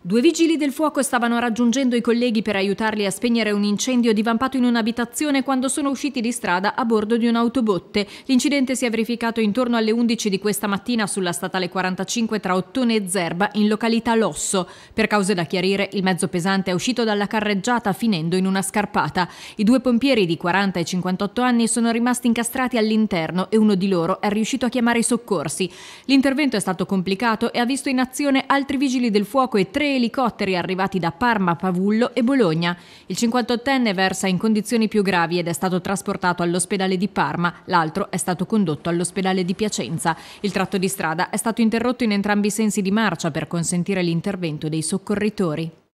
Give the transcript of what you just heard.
Due vigili del fuoco stavano raggiungendo i colleghi per aiutarli a spegnere un incendio divampato in un'abitazione quando sono usciti di strada a bordo di un'autobotte. L'incidente si è verificato intorno alle 11 di questa mattina sulla statale 45 tra Ottone e Zerba in località Losso. Per cause da chiarire, il mezzo pesante è uscito dalla carreggiata finendo in una scarpata. I due pompieri di 40 e 58 anni sono rimasti incastrati all'interno e uno di loro è riuscito a chiamare i soccorsi. L'intervento è stato complicato e ha visto in azione altri vigili del fuoco e tre elicotteri arrivati da Parma, Pavullo e Bologna. Il 58enne versa in condizioni più gravi ed è stato trasportato all'ospedale di Parma, l'altro è stato condotto all'ospedale di Piacenza. Il tratto di strada è stato interrotto in entrambi i sensi di marcia per consentire l'intervento dei soccorritori.